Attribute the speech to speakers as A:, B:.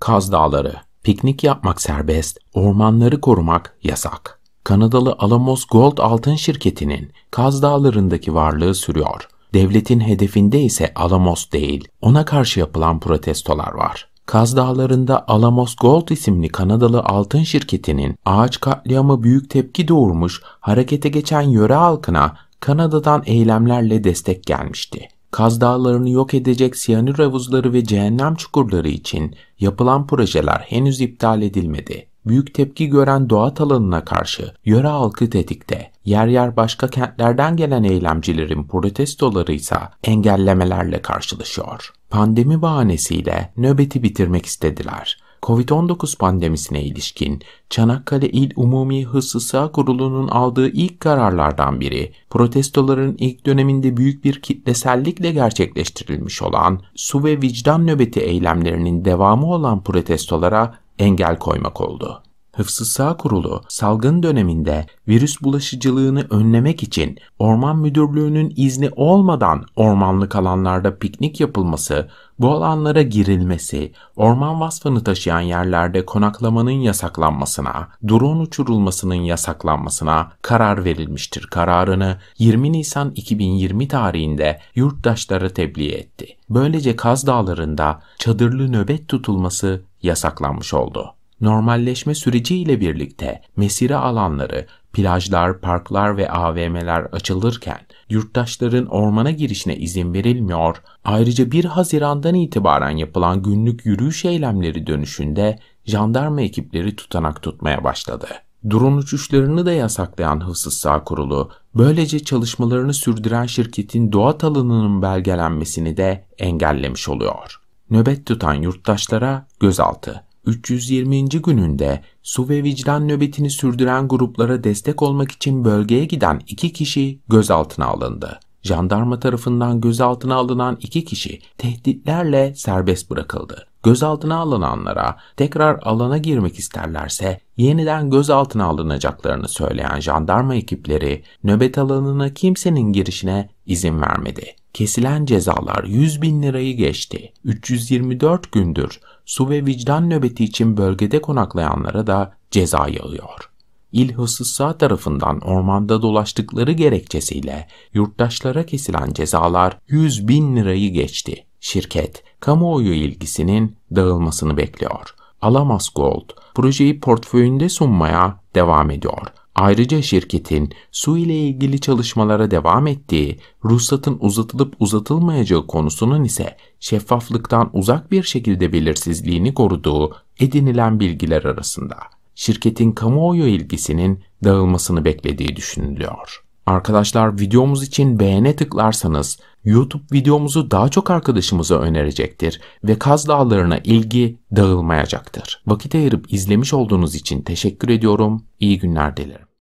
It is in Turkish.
A: Kaz Dağları, piknik yapmak serbest, ormanları korumak yasak. Kanadalı Alamos Gold Altın Şirketi'nin Kaz Dağları'ndaki varlığı sürüyor. Devletin hedefinde ise Alamos değil, ona karşı yapılan protestolar var. Kaz Dağları'nda Alamos Gold isimli Kanadalı altın şirketinin ağaç katliamı büyük tepki doğurmuş harekete geçen yöre halkına Kanada'dan eylemlerle destek gelmişti. Kaz dağlarını yok edecek siyanür havuzları ve cehennem çukurları için yapılan projeler henüz iptal edilmedi. Büyük tepki gören doğa alanına karşı yöre halkı tetikte. Yer yer başka kentlerden gelen eylemcilerin protestoları ise engellemelerle karşılaşıyor. Pandemi bahanesiyle nöbeti bitirmek istediler. Covid-19 pandemisine ilişkin Çanakkale İl Umumi Hıfzı Kurulu'nun aldığı ilk kararlardan biri, protestoların ilk döneminde büyük bir kitlesellikle gerçekleştirilmiş olan su ve vicdan nöbeti eylemlerinin devamı olan protestolara engel koymak oldu. Hıfzı Sağ Kurulu salgın döneminde virüs bulaşıcılığını önlemek için Orman Müdürlüğü'nün izni olmadan ormanlık alanlarda piknik yapılması, bu alanlara girilmesi, orman vasfını taşıyan yerlerde konaklamanın yasaklanmasına, drone uçurulmasının yasaklanmasına karar verilmiştir kararını 20 Nisan 2020 tarihinde yurttaşlara tebliğ etti. Böylece Kaz Dağları'nda çadırlı nöbet tutulması yasaklanmış oldu normalleşme süreciyle birlikte mesire alanları, plajlar, parklar ve AVM'ler açılırken yurttaşların ormana girişine izin verilmiyor. Ayrıca 1 Haziran'dan itibaren yapılan günlük yürüyüş eylemleri dönüşünde jandarma ekipleri tutanak tutmaya başladı. Drone uçuşlarını da yasaklayan Hıfzı Sağ Kurulu, böylece çalışmalarını sürdüren şirketin doğa alanının belgelenmesini de engellemiş oluyor. Nöbet tutan yurttaşlara gözaltı, 320. gününde su ve vicdan nöbetini sürdüren gruplara destek olmak için bölgeye giden iki kişi gözaltına alındı. Jandarma tarafından gözaltına alınan iki kişi tehditlerle serbest bırakıldı. Gözaltına alınanlara tekrar alana girmek isterlerse yeniden gözaltına alınacaklarını söyleyen jandarma ekipleri nöbet alanına kimsenin girişine izin vermedi. Kesilen cezalar 100 bin lirayı geçti. 324 gündür su ve vicdan nöbeti için bölgede konaklayanlara da ceza yağıyor. İl Hıssısa tarafından ormanda dolaştıkları gerekçesiyle yurttaşlara kesilen cezalar 100 bin lirayı geçti. Şirket, kamuoyu ilgisinin dağılmasını bekliyor. Alamaz Gold, projeyi portföyünde sunmaya devam ediyor Ayrıca şirketin su ile ilgili çalışmalara devam ettiği, ruhsatın uzatılıp uzatılmayacağı konusunun ise şeffaflıktan uzak bir şekilde belirsizliğini koruduğu edinilen bilgiler arasında şirketin kamuoyu ilgisinin dağılmasını beklediği düşünülüyor. Arkadaşlar videomuz için beğene tıklarsanız YouTube videomuzu daha çok arkadaşımıza önerecektir ve Kaz Dağları'na ilgi dağılmayacaktır. Vakit ayırıp izlemiş olduğunuz için teşekkür ediyorum. İyi günler dilerim.